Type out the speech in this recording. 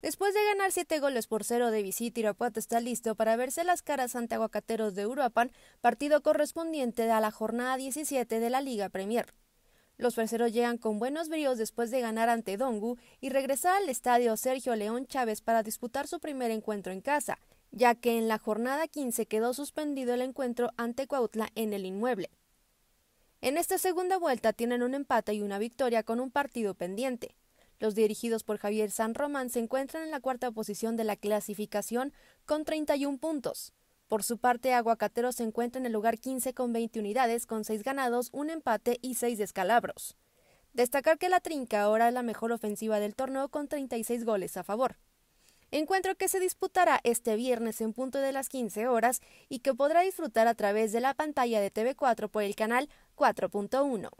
Después de ganar 7 goles por cero de visita, Irapuato está listo para verse las caras ante Aguacateros de Uruapan, partido correspondiente a la jornada 17 de la Liga Premier. Los terceros llegan con buenos bríos después de ganar ante Dongu y regresar al estadio Sergio León Chávez para disputar su primer encuentro en casa, ya que en la jornada 15 quedó suspendido el encuentro ante Cuautla en el inmueble. En esta segunda vuelta tienen un empate y una victoria con un partido pendiente. Los dirigidos por Javier San Román se encuentran en la cuarta posición de la clasificación con 31 puntos. Por su parte, Aguacatero se encuentra en el lugar 15 con 20 unidades, con 6 ganados, un empate y 6 descalabros. Destacar que la Trinca ahora es la mejor ofensiva del torneo con 36 goles a favor. Encuentro que se disputará este viernes en punto de las 15 horas y que podrá disfrutar a través de la pantalla de TV4 por el canal 4.1.